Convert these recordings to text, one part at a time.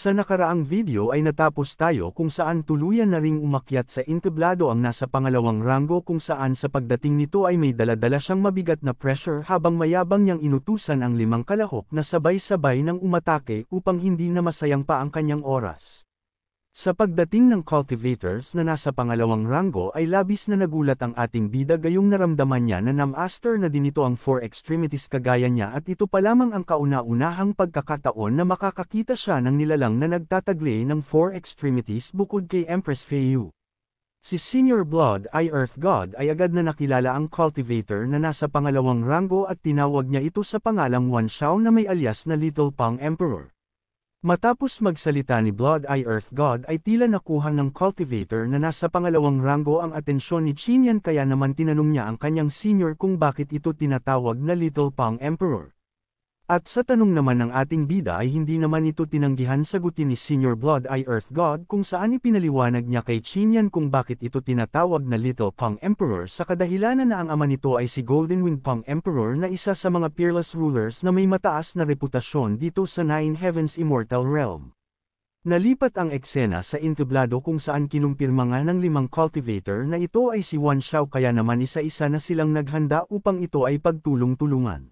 Sa nakaraang video ay natapos tayo kung saan tuluyan na ring umakyat sa intablado ang nasa pangalawang ranggo kung saan sa pagdating nito ay may daladala siyang mabigat na pressure habang mayabang niyang inutusan ang limang kalahok na sabay-sabay ng umatake upang hindi na masayang pa ang kanyang oras. Sa pagdating ng cultivators na nasa pangalawang ranggo ay labis na nagulat ang ating bida gayong naramdaman niya na namaster na din ito ang four extremities kagaya niya at ito pa lamang ang kauna-unahang pagkakataon na makakakita siya ng nilalang na nagtataglay ng four extremities bukod kay Empress Feiyu. Si Senior Blood ay Earth God ay agad na nakilala ang cultivator na nasa pangalawang ranggo at tinawag niya ito sa pangalang Wan Xiao na may alias na Little Pang Emperor. Matapos magsalita ni Blood Eye Earth God ay tila nakuha ng cultivator na nasa pangalawang ranggo ang atensyon ni Qinyan kaya naman tinanong niya ang kanyang senior kung bakit ito tinatawag na Little Pang Emperor. At sa tanong naman ng ating bida ay hindi naman ito tinanggihan sagutin ni Senior Blood Eye Earth God kung saan ipinaliwanag niya kay Chinyan kung bakit ito tinatawag na Little Pang Emperor sa kadahilanan na ang ama nito ay si Golden Wing Pang Emperor na isa sa mga peerless rulers na may mataas na reputasyon dito sa Nine Heavens Immortal Realm. Nalipat ang eksena sa intablado kung saan kinumpirma nga ng limang cultivator na ito ay si Wan Xiao kaya naman isa-isa na silang naghanda upang ito ay pagtulong-tulungan.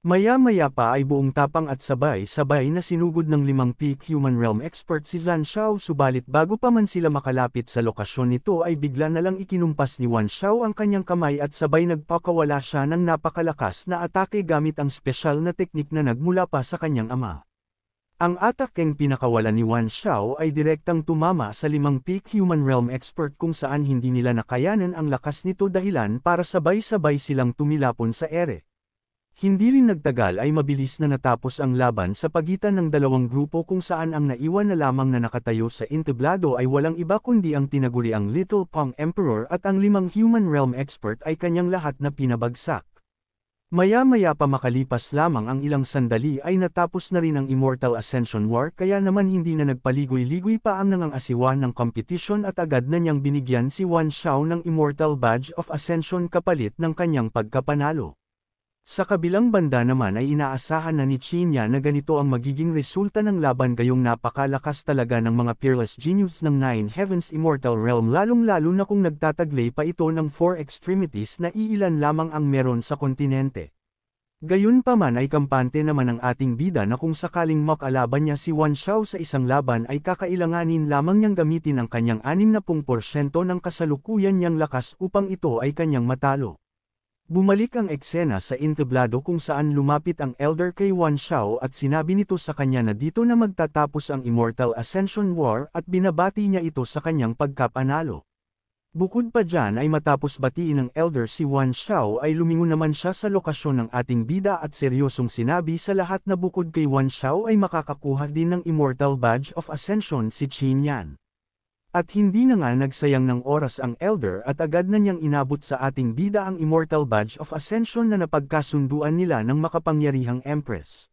Maya-maya pa ay buong tapang at sabay-sabay na sinugod ng limang peak human realm expert si Zan Xiao subalit bago pa man sila makalapit sa lokasyon nito ay bigla na lang ikinumpas ni Wan Xiao ang kanyang kamay at sabay nagpakawala siya ng napakalakas na atake gamit ang special na teknik na nagmula pa sa kanyang ama. Ang atakeng pinakawala ni Wan Xiao ay direktang tumama sa limang peak human realm expert kung saan hindi nila nakayanan ang lakas nito dahilan para sabay-sabay silang tumilapon sa ere. Hindi rin nagtagal ay mabilis na natapos ang laban sa pagitan ng dalawang grupo kung saan ang naiwan na lamang na nakatayo sa entablado ay walang iba kundi ang tinaguriang Little Pong Emperor at ang limang Human Realm Expert ay kanyang lahat na pinabagsak. Maya-maya pa makalipas lamang ang ilang sandali ay natapos na rin ang Immortal Ascension War kaya naman hindi na nagpaligoy-ligoy pa ang nangangasiwan ng competition at agad na niyang binigyan si Wan Xiao ng Immortal Badge of Ascension kapalit ng kanyang pagkapanalo. Sa kabilang banda naman ay inaasahan na ni Chinya na ganito ang magiging resulta ng laban gayong napakalakas talaga ng mga peerless genius ng Nine Heavens Immortal Realm lalong-lalo na kung nagtataglay pa ito ng four extremities na iilan lamang ang meron sa kontinente. Gayunpaman ay kampante naman ang ating bida na kung sakaling makalaban niya si Wan Xiao sa isang laban ay kakailanganin lamang niyang gamitin ang kanyang 60% ng kasalukuyan niyang lakas upang ito ay kanyang matalo. Bumalik ang eksena sa entablado kung saan lumapit ang Elder kay Wan Shao at sinabi nito sa kanya na dito na magtatapos ang Immortal Ascension War at binabati niya ito sa kanyang pagkapanalo. Bukod pa dyan ay matapos batiin ng Elder si Wan Shao ay lumingon naman siya sa lokasyon ng ating bida at seryosong sinabi sa lahat na bukod kay Wan Shao ay makakakuha din ng Immortal Badge of Ascension si Qin Yan. At hindi na nga nagsayang ng oras ang Elder at agad na niyang inabot sa ating bida ang Immortal Badge of Ascension na napagkasunduan nila ng makapangyarihang Empress.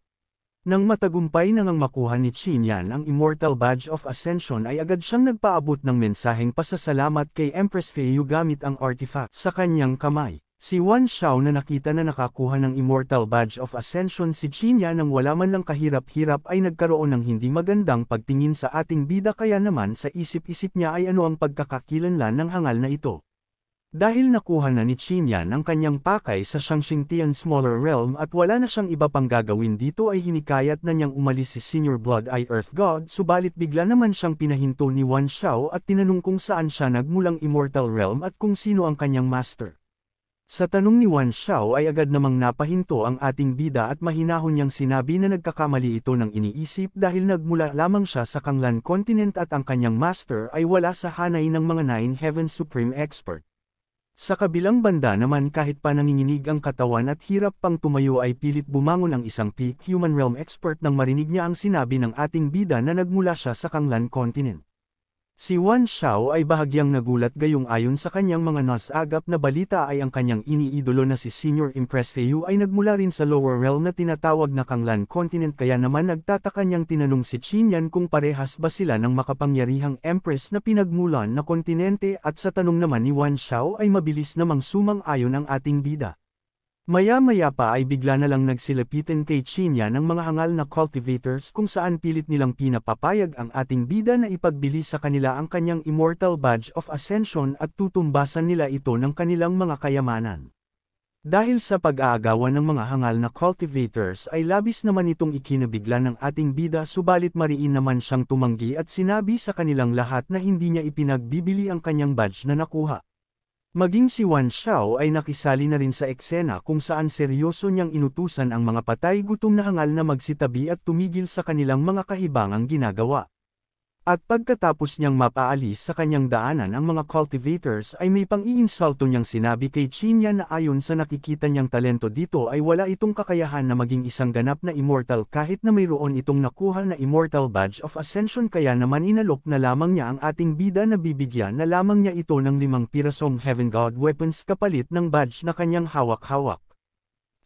Nang matagumpay na ngang makuha ni Qin Yan ang Immortal Badge of Ascension ay agad siyang nagpaabot ng mensaheng pasasalamat kay Empress Feiyu gamit ang artifact sa kanyang kamay. Si Wan Xiao na nakita na nakakuha ng Immortal Badge of Ascension si Chinya nang wala man lang kahirap-hirap ay nagkaroon ng hindi magandang pagtingin sa ating bida kaya naman sa isip-isip niya ay ano ang pagkakakilanlan ng hangal na ito. Dahil nakuha na ni Chinya ng kanyang pakay sa Shangxing Tian Smaller Realm at wala na siyang iba pang gagawin dito ay hinikayat na niyang umalis si Senior Blood Eye Earth God subalit bigla naman siyang pinahinto ni Wan Xiao at tinanong kung saan siya nagmulang Immortal Realm at kung sino ang kanyang master. Sa tanong ni Wan Xiao ay agad namang napahinto ang ating bida at mahinahon niyang sinabi na nagkakamali ito ng iniisip dahil nagmula lamang siya sa Kanglan Continent at ang kanyang master ay wala sa hanay ng mga Nine Heaven Supreme Expert. Sa kabilang banda naman kahit pa nanginginig ang katawan at hirap pang tumayo ay pilit bumangon ang isang peak human realm expert nang marinig niya ang sinabi ng ating bida na nagmula siya sa Kanglan Continent. Si Wan Xiao ay bahagyang nagulat gayong ayon sa kanyang mga nasagap na balita ay ang kanyang iniidolo na si Senior Impress Feiyu ay nagmula rin sa lower realm na tinatawag na Kanglan Continent kaya naman nagtataka niyang tinanong si Qinyan kung parehas ba sila ng makapangyarihang Empress na pinagmulan na kontinente at sa tanong naman ni Wan Xiao ay mabilis namang sumang-ayon ang ating bida. Maya-maya pa ay bigla na lang nagsilapitan kay Chinya ng mga hangal na cultivators kung saan pilit nilang pinapapayag ang ating bida na ipagbili sa kanila ang kanyang Immortal Badge of Ascension at tutumbasan nila ito ng kanilang mga kayamanan. Dahil sa pag-aagawan ng mga hangal na cultivators ay labis naman itong ikinabigla ng ating bida subalit mariin naman siyang tumanggi at sinabi sa kanilang lahat na hindi niya ipinagbibili ang kanyang badge na nakuha. Maging si Wan Xiao ay nakisali na rin sa eksena kung saan seryoso niyang inutusan ang mga patay gutom na hangal na magsitabi at tumigil sa kanilang mga kahibangang ginagawa. At pagkatapos niyang mapaalis sa kanyang daanan ang mga cultivators ay may pang iinsulto niyang sinabi kay Chinya na ayon sa nakikita niyang talento dito ay wala itong kakayahan na maging isang ganap na immortal kahit na mayroon itong nakuha na immortal badge of ascension kaya naman inalok na lamang niya ang ating bida na bibigyan na lamang niya ito ng limang pirasong heaven god weapons kapalit ng badge na kanyang hawak-hawak.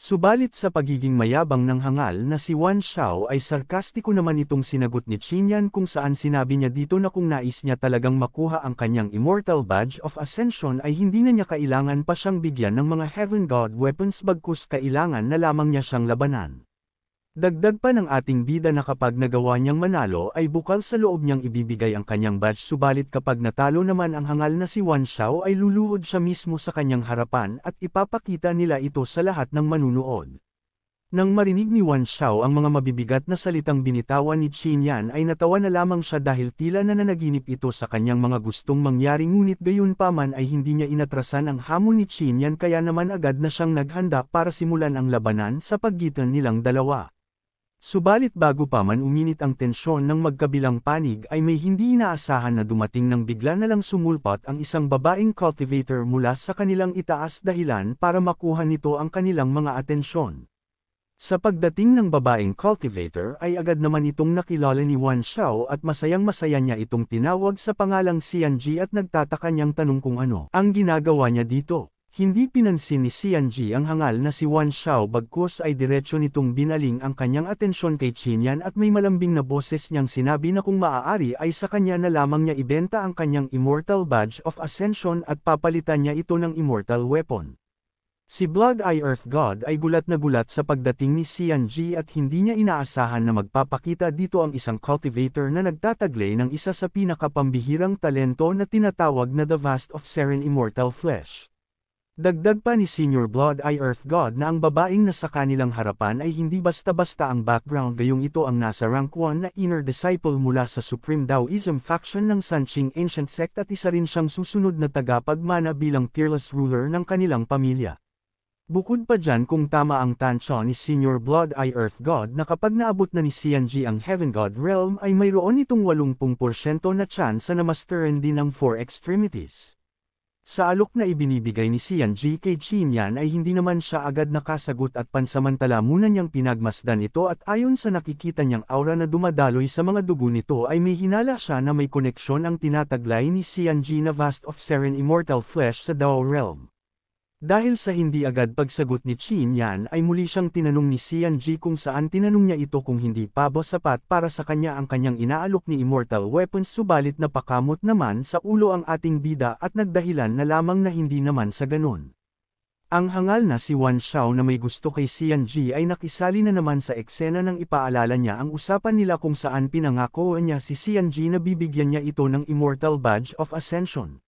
Subalit sa pagiging mayabang ng hangal na si Wan Xiao ay sarkastiko naman itong sinagot ni Qinyan kung saan sinabi niya dito na kung nais niya talagang makuha ang kanyang Immortal Badge of Ascension ay hindi na niya kailangan pa siyang bigyan ng mga Heaven God weapons bagkus kailangan na lamang niya siyang labanan. Dagdag pa ng ating bida na kapag nagawa niyang manalo ay bukal sa loob niyang ibibigay ang kanyang badge subalit kapag natalo naman ang hangal na si Wan Xiao ay luluhod siya mismo sa kanyang harapan at ipapakita nila ito sa lahat ng manunood. Nang marinig ni Wan Xiao ang mga mabibigat na salitang binitawan ni Qin Yan ay natawa na lamang siya dahil tila na nanaginip ito sa kanyang mga gustong mangyari ngunit gayon pa man ay hindi niya inatrasan ang hamon ni Qin Yan kaya naman agad na siyang naghanda para simulan ang labanan sa pagitan nilang dalawa. Subalit bago pa man uminit ang tensyon ng magkabilang panig ay may hindi inaasahan na dumating nang bigla na lang sumulpot ang isang babaeng cultivator mula sa kanilang itaas dahilan para makuha nito ang kanilang mga atensyon. Sa pagdating ng babaeng cultivator ay agad naman itong nakilala ni Wan Xiao at masayang masaya niya itong tinawag sa pangalang Xianji at nagtataka niyang tanong kung ano ang ginagawa niya dito. Hindi pinansin ni Xianji ang hangal na si Wan Xiao bagkus ay diretsyo nitong binaling ang kanyang atensyon kay Qinyan at may malambing na boses niyang sinabi na kung maaari ay sa kanya na lamang niya ibenta ang kanyang Immortal Badge of Ascension at papalitan niya ito ng Immortal Weapon. Si Blood Eye Earth God ay gulat na gulat sa pagdating ni Xianji at hindi niya inaasahan na magpapakita dito ang isang cultivator na nagtataglay ng isa sa pinakapambihirang talento na tinatawag na The Vast of Seren Immortal Flesh. Dagdag pa ni Senior Blood Eye Earth God na ang babaeng nasa kanilang harapan ay hindi basta-basta ang background gayong ito ang nasa rank 1 na inner disciple mula sa Supreme Taoism faction ng Sanqing Ancient Sect at isa rin siyang susunod na tagapagmana bilang peerless ruler ng kanilang pamilya. Bukod pa dyan kung tama ang tansya ni Senior Blood Eye Earth God na kapag naabot na ni CNG ang Heaven God Realm ay mayroon itong 80% na chance na masterin din ang 4 extremities. Sa alok na ibinibigay ni Sian G kay Qinyan ay hindi naman siya agad nakasagot at pansamantala muna niyang pinagmasdan ito at ayon sa nakikita niyang aura na dumadaloy sa mga dugo nito ay may hinala siya na may koneksyon ang tinataglay ni Sian G na Vast of Seren Immortal Flesh sa Dao Realm. Dahil sa hindi agad pagsagot ni Qin Yan ay muli siyang tinanong ni Xian Ji kung saan tinanong niya ito kung hindi pa ba sapat para sa kanya ang kanyang inaalok ni Immortal Weapons subalit napakamot naman sa ulo ang ating bida at nagdahilan na lamang na hindi naman sa ganon. Ang hangal na si Wan Xiao na may gusto kay Xian Ji ay nakisali na naman sa eksena nang ipaalala niya ang usapan nila kung saan pinangako niya si Xian Ji na bibigyan niya ito ng Immortal Badge of Ascension.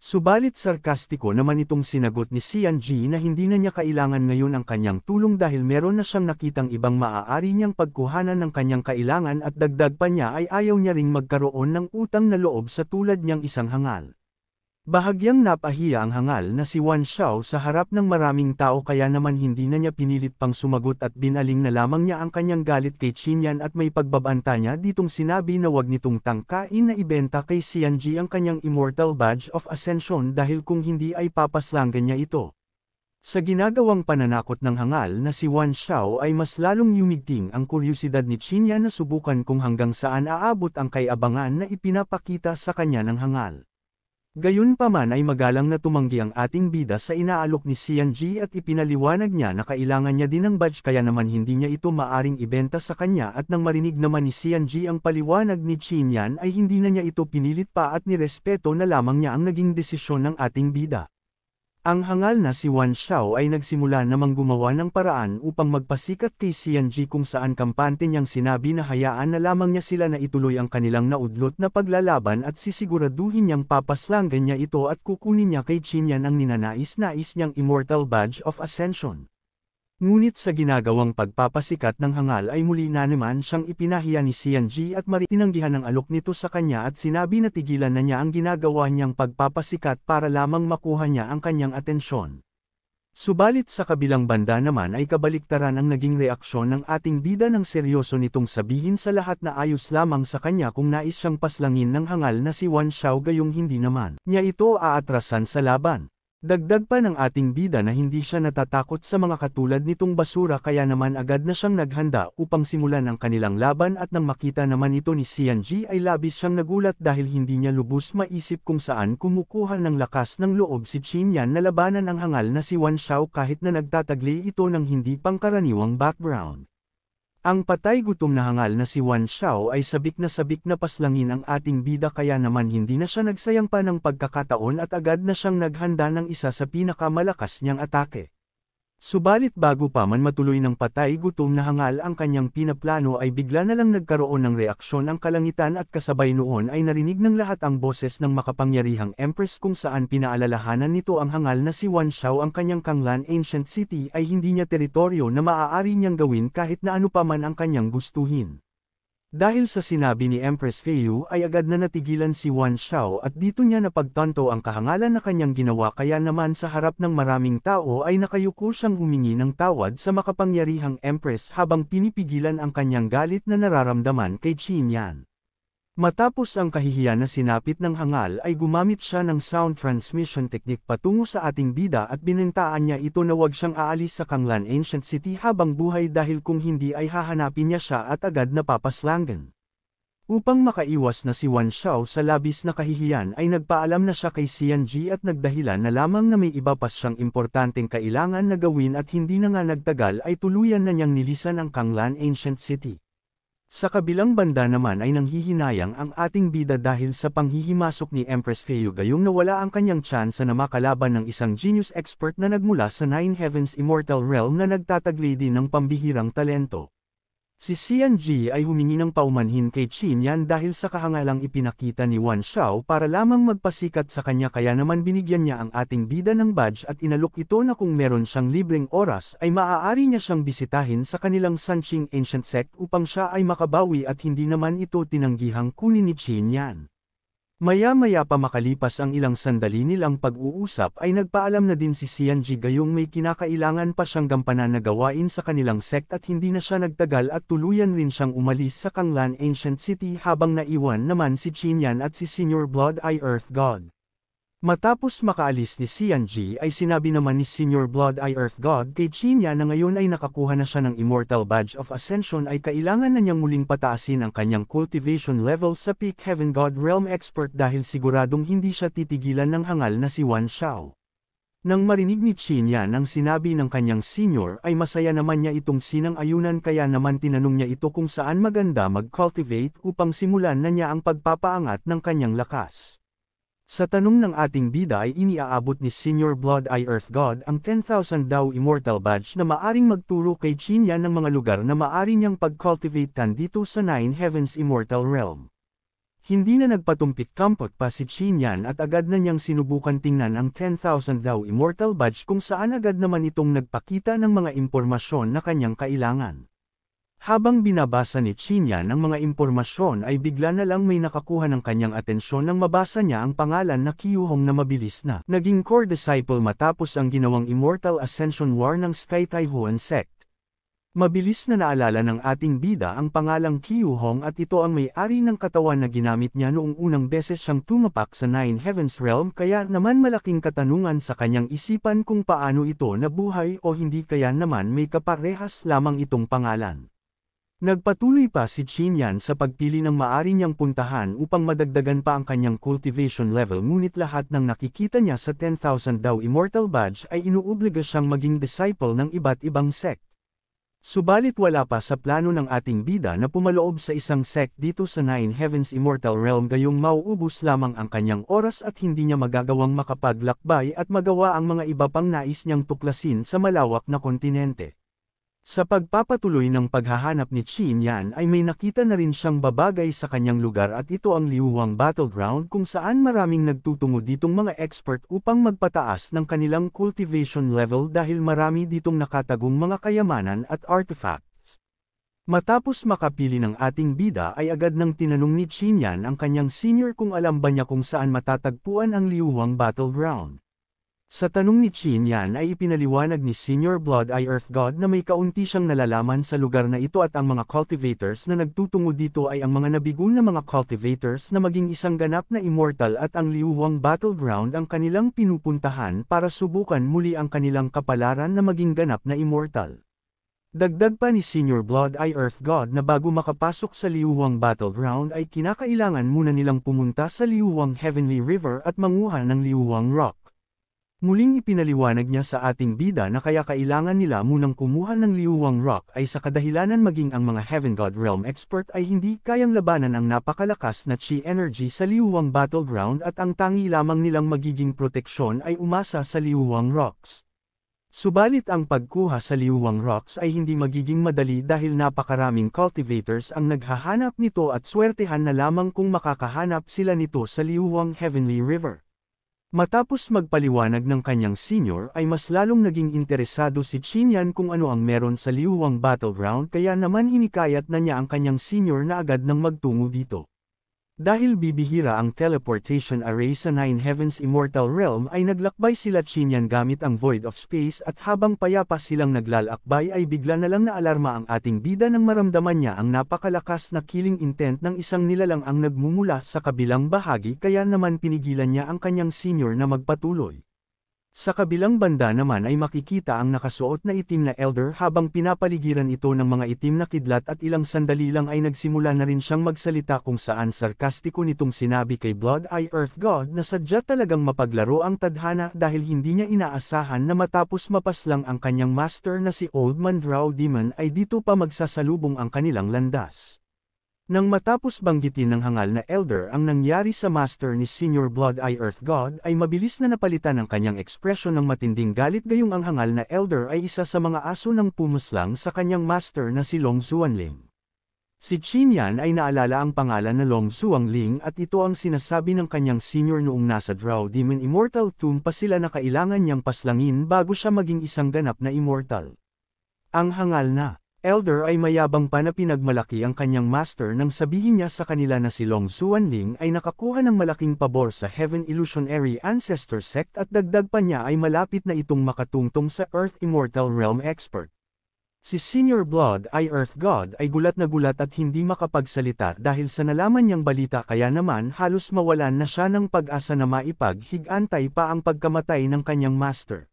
Subalit sarkastiko naman itong sinagot ni CNG na hindi na niya kailangan ngayon ang kanyang tulong dahil meron na siyang nakitang ibang maaari niyang pagkuhanan ng kanyang kailangan at dagdag pa niya ay ayaw niya ring magkaroon ng utang na loob sa tulad niyang isang hangal. Bahagyang napahiya ang hangal na si Wan Xiao sa harap ng maraming tao kaya naman hindi na niya pinilit pang sumagot at binaling na lamang niya ang kanyang galit kay Chinyan at may pagbabanta niya ditong sinabi na wag nitong tangkain na ibenta kay Xianji ang kanyang Immortal Badge of Ascension dahil kung hindi ay papaslangan niya ito. Sa ginagawang pananakot ng hangal na si Wan Xiao ay mas lalong yumigting ang kuryusidad ni Chinyan na subukan kung hanggang saan aabot ang kayabangan na ipinapakita sa kanya ng hangal. Gayunpaman ay magalang na tumanggi ang ating bida sa inaalok ni CNG at ipinaliwanag niya na kailangan niya din ng badge kaya naman hindi niya ito maaring ibenta sa kanya at nang marinig naman ni CNG ang paliwanag ni Chinyan ay hindi na niya ito pinilit pa at nirespeto na lamang niya ang naging desisyon ng ating bida. Ang hangal na si Wan Xiao ay nagsimula namang gumawa ng paraan upang magpasikat kay Xianji kung saan kampante niyang sinabi na hayaan na lamang niya sila na ituloy ang kanilang naudlot na paglalaban at sisiguraduhin niyang papaslanggan niya ito at kukunin niya kay Qinyan ang ninanais-nais niyang Immortal Badge of Ascension. Ngunit sa ginagawang pagpapasikat ng hangal ay muli na naman siyang ipinahiya ni CNG at maritinanggihan ng alok nito sa kanya at sinabi na tigilan na niya ang ginagawa niyang pagpapasikat para lamang makuha niya ang kanyang atensyon. Subalit sa kabilang banda naman ay kabaliktaran ang naging reaksyon ng ating bida ng seryoso nitong sabihin sa lahat na ayos lamang sa kanya kung nais siyang paslangin ng hangal na si Wan Xiao gayong hindi naman niya ito aatrasan sa laban. Dagdag pa ng ating bida na hindi siya natatakot sa mga katulad nitong basura kaya naman agad na siyang naghanda upang simulan ang kanilang laban at nang makita naman ito ni CNG ay labis siyang nagulat dahil hindi niya lubos maisip kung saan kumukuha ng lakas ng loob si Chinyan na labanan ang hangal na si Wan Shao kahit na nagtatagli ito ng hindi pangkaraniwang background. Ang patay gutom na hangal na si Wan Xiao ay sabik na sabik na paslangin ang ating bida kaya naman hindi na siya nagsayang pa ng pagkakataon at agad na siyang naghanda ng isa sa pinakamalakas niyang atake. Subalit bago pa man matuloy ng patay gutom na hangal ang kanyang pinaplano ay bigla na lang nagkaroon ng reaksyon ang kalangitan at kasabay noon ay narinig ng lahat ang boses ng makapangyarihang Empress kung saan pinaalalahanan nito ang hangal na si Wan Xiao ang kanyang Kanglan Ancient City ay hindi niya teritoryo na maaari niyang gawin kahit na ano pa man ang kanyang gustuhin. Dahil sa sinabi ni Empress Feiyu ay agad na natigilan si Wan Xiao at dito niya napagtanto ang kahangalan na kanyang ginawa kaya naman sa harap ng maraming tao ay nakayuko siyang humingi ng tawad sa makapangyarihang Empress habang pinipigilan ang kanyang galit na nararamdaman kay Qin Yan. Matapos ang kahihiyan na sinapit ng hangal ay gumamit siya ng sound transmission technique patungo sa ating bida at binintaan niya ito na huwag siyang aalis sa Kanglan Ancient City habang buhay dahil kung hindi ay hahanapin niya siya at agad na napapaslangan. Upang makaiwas na si Wan Xiao sa labis na kahihiyan ay nagpaalam na siya kay Xianji at nagdahilan na lamang na may iba pa siyang importanteng kailangan na gawin at hindi na nga nagtagal ay tuluyan na niyang nilisan ang Kanglan Ancient City. Sa kabilang banda naman ay nanghihinayang ang ating bida dahil sa panghihimasok ni Empress Feiyu gayong nawala ang kanyang tsansa na makalaban ng isang genius expert na nagmula sa Nine Heavens Immortal Realm na nagtataglay din ng pambihirang talento. Si CNG ay humingi ng paumanhin kay Qin Yan dahil sa kahangalang ipinakita ni Wan Xiao para lamang magpasikat sa kanya kaya naman binigyan niya ang ating bida ng badge at inalok ito na kung meron siyang libreng oras ay maaari niya siyang bisitahin sa kanilang Sanqing Ancient Sect upang siya ay makabawi at hindi naman ito tinanggihang kunin ni Qin Yan. Maya-maya pa makalipas ang ilang sandali nilang pag-uusap ay nagpaalam na din si Xianji gayong may kinakailangan pa siyang gampanan na gawain sa kanilang sect at hindi na siya nagtagal at tuluyan rin siyang umalis sa Kanglan Ancient City habang naiwan naman si Qinyan at si Senior Blood Eye Earth God. Matapos makaalis ni Xianji ay sinabi naman ni Senior Blood Eye Earth God kay Chinya na ngayon ay nakakuha na siya ng Immortal Badge of Ascension ay kailangan na niyang muling pataasin ang kanyang cultivation level sa Peak Heaven God Realm Expert dahil siguradong hindi siya titigilan ng hangal na si Wan Xiao. Nang marinig ni Chinya nang sinabi ng kanyang senior ay masaya naman niya itong sinang-ayunan kaya naman tinanong niya ito kung saan maganda mag-cultivate upang simulan na niya ang pagpapaangat ng kanyang lakas. Sa tanong ng ating bida ay iniaabot ni Senior Blood Eye Earth God ang 10,000 daw immortal badge na maaring magturo kay Chinya ng mga lugar na maari niyang pag-cultivate dito sa Nine Heavens Immortal Realm. Hindi na nagpatumpik tampot pa si Chinyan at agad na niyang sinubukan tingnan ang 10,000 daw immortal badge kung saan agad naman itong nagpakita ng mga impormasyon na kanyang kailangan. Habang binabasa ni Chinya ng mga impormasyon ay bigla na lang may nakakuha ng kanyang atensyon nang mabasa niya ang pangalan na Kiyuhong na mabilis na naging core disciple matapos ang ginawang Immortal Ascension War ng Sky Taihuan Sect. Mabilis na naalala ng ating bida ang pangalang Kiyuhong at ito ang may-ari ng katawan na ginamit niya noong unang beses siyang tumapak sa Nine Heavens Realm kaya naman malaking katanungan sa kanyang isipan kung paano ito nabuhay o hindi kaya naman may kaparehas lamang itong pangalan. Nagpatuloy pa si Yan sa pagpili ng maari niyang puntahan upang madagdagan pa ang kanyang cultivation level ngunit lahat ng nakikita niya sa 10,000 daw immortal badge ay inuobliga siyang maging disciple ng iba't ibang sect. Subalit wala pa sa plano ng ating bida na pumaloob sa isang sect dito sa Nine Heavens Immortal Realm gayong mauubos lamang ang kanyang oras at hindi niya magagawang makapaglakbay at magawa ang mga iba pang nais niyang tuklasin sa malawak na kontinente. Sa pagpapatuloy ng paghahanap ni Qin Yan ay may nakita na rin siyang babagay sa kanyang lugar at ito ang Liuhuang Battleground kung saan maraming nagtutungo ditong mga expert upang magpataas ng kanilang cultivation level dahil marami ditong nakatagong mga kayamanan at artifacts. Matapos makapili ng ating bida ay agad nang tinanong ni Qin Yan ang kanyang senior kung alam ba niya kung saan matatagpuan ang Liuhuang Battleground. Sa tanong ni Chin Yan ay ipinaliwanag ni Senior Blood Eye Earth God na may kaunti siyang nalalaman sa lugar na ito at ang mga cultivators na nagtutungo dito ay ang mga nabigo na mga cultivators na maging isang ganap na immortal at ang liuwang battleground ang kanilang pinupuntahan para subukan muli ang kanilang kapalaran na maging ganap na immortal. Dagdag pa ni Senior Blood Eye Earth God na bago makapasok sa Liuwang Battleground ay kinakailangan muna nilang pumunta sa Liuwang Heavenly River at manguha ng Liuwang Rock. Muling ipinaliwanag niya sa ating bida na kaya kailangan nila munang kumuha ng liuwang rock ay sa kadahilanan maging ang mga Heaven God Realm expert ay hindi kayang labanan ang napakalakas na chi energy sa liuwang battleground at ang tangi lamang nilang magiging proteksyon ay umasa sa liuwang rocks. Subalit ang pagkuha sa liuwang rocks ay hindi magiging madali dahil napakaraming cultivators ang naghahanap nito at swertehan na lamang kung makakahanap sila nito sa liuwang Heavenly River. Matapos magpaliwanag ng kanyang senior ay mas lalong naging interesado si Chinyan kung ano ang meron sa liuwang battleground kaya naman hinikayat na niya ang kanyang senior na agad nang magtungo dito. Dahil bibihira ang teleportation array sa Nine Heavens Immortal Realm ay naglakbay sila Chinyan gamit ang Void of Space at habang payapa silang naglalakbay ay bigla na lang naalarma ang ating bida nang maramdaman niya ang napakalakas na killing intent ng isang nilalang ang nagmumula sa kabilang bahagi kaya naman pinigilan niya ang kanyang senior na magpatuloy. Sa kabilang banda naman ay makikita ang nakasuot na itim na elder habang pinapaligiran ito ng mga itim na kidlat at ilang sandali lang ay nagsimula na rin siyang magsalita kung saan sarkastiko nitong sinabi kay Blood Eye Earth God na sadya talagang mapaglaro ang tadhana dahil hindi niya inaasahan na matapos mapaslang ang kanyang master na si Old Man Drow Demon ay dito pa magsasalubong ang kanilang landas. Nang matapos banggitin ng hangal na elder ang nangyari sa master ni Senior Blood Eye Earth God ay mabilis na napalitan ng kanyang ekspresyon ng matinding galit gayong ang hangal na elder ay isa sa mga aso ng pumuslang sa kanyang master na si Long Zuanling. Si Qin Yan ay naalala ang pangalan na Long Zuanling at ito ang sinasabi ng kanyang senior noong nasa Drow Demon Immortal Tomb pa sila na kailangan niyang paslangin bago siya maging isang ganap na immortal. Ang hangal na Elder ay mayabang pa na pinagmalaki ang kanyang master nang sabihin niya sa kanila na si Long Suanling ay nakakuha ng malaking pabor sa Heaven Illusionary Ancestor Sect at dagdag pa niya ay malapit na itong makatungtong sa Earth Immortal Realm Expert. Si Senior Blood ay Earth God ay gulat na gulat at hindi makapagsalita dahil sa nalaman niyang balita kaya naman halos mawalan na siya ng pag-asa na maipaghigantay pa ang pagkamatay ng kanyang master.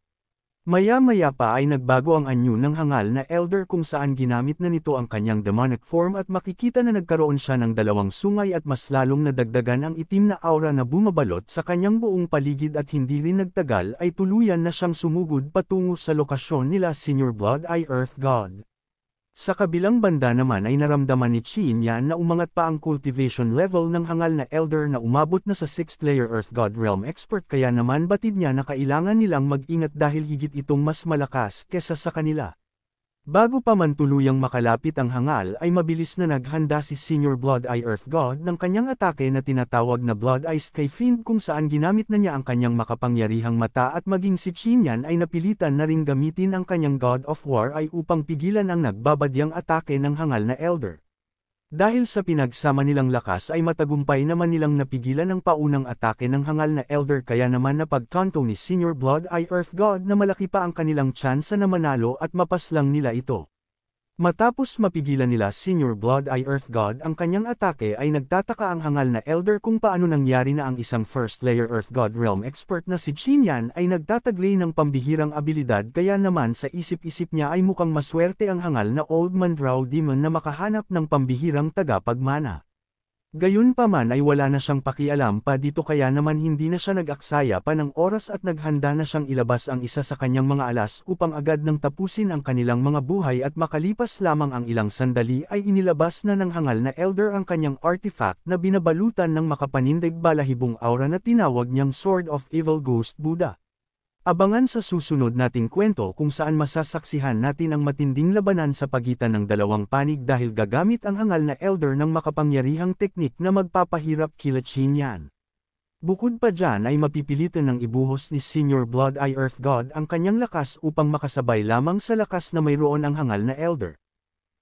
Maya-maya pa ay nagbago ang anyo ng hangal na elder kung saan ginamit na nito ang kanyang demonic form at makikita na nagkaroon siya ng dalawang sungay at mas lalong nadagdagan ang itim na aura na bumabalot sa kanyang buong paligid at hindi rin nagtagal ay tuluyan na siyang sumugod patungo sa lokasyon nila Senior Blood Eye Earth God. Sa kabilang banda naman ay naramdaman ni Qin Yan na umangat pa ang cultivation level ng hangal na Elder na umabot na sa 6th layer Earth God Realm Expert kaya naman batid niya na kailangan nilang mag-ingat dahil higit itong mas malakas kesa sa kanila. Bago pa man tuluyang makalapit ang hangal ay mabilis na naghanda si Senior Blood Eye Earth God ng kanyang atake na tinatawag na Blood Eye Skyfiend kung saan ginamit na niya ang kanyang makapangyarihang mata at maging si Chinyan ay napilitan na ring gamitin ang kanyang God of War ay upang pigilan ang nagbabadyang atake ng hangal na Elder. Dahil sa pinagsama nilang lakas ay matagumpay naman nilang napigilan ang paunang atake ng hangal na Elder kaya naman napagkanto ni Senior Blood ay Earth God na malaki pa ang kanilang tsansa na manalo at mapaslang nila ito. Matapos mapigilan nila Senior Blood Eye Earth God ang kanyang atake ay nagtataka ang hangal na Elder kung paano nangyari na ang isang First Layer Earth God Realm expert na si Chinyan ay nagtataglay ng pambihirang abilidad kaya naman sa isip-isip niya ay mukhang maswerte ang hangal na Old Man Drow Demon na makahanap ng pambihirang tagapagmana. Gayunpaman ay wala na siyang pakialam pa dito kaya naman hindi na siya nag-aksaya pa ng oras at naghanda na siyang ilabas ang isa sa kanyang mga alas upang agad nang tapusin ang kanilang mga buhay at makalipas lamang ang ilang sandali ay inilabas na ng hangal na elder ang kanyang artifact na binabalutan ng makapanindig balahibong aura na tinawag niyang Sword of Evil Ghost Buddha. Abangan sa susunod nating kwento kung saan masasaksihan natin ang matinding labanan sa pagitan ng dalawang panig dahil gagamit ang hangal na elder ng makapangyarihang teknik na magpapahirap kilatsin yan. Bukod pa dyan ay mapipilitan ng ibuhos ni Senior Blood Eye Earth God ang kanyang lakas upang makasabay lamang sa lakas na mayroon ang hangal na elder.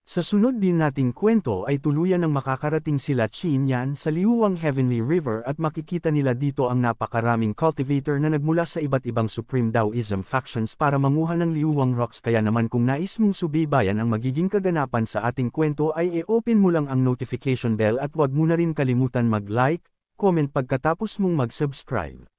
Sa sunod din nating kwento ay tuluyan ng makakarating sila Chinyan sa liuwang Heavenly River at makikita nila dito ang napakaraming cultivator na nagmula sa iba't ibang Supreme Taoism factions para manguha ng liuwang rocks kaya naman kung nais mong subaybayan ang magiging kaganapan sa ating kwento ay i open mo lang ang notification bell at huwag mo na rin kalimutan mag-like, comment pagkatapos mong mag-subscribe.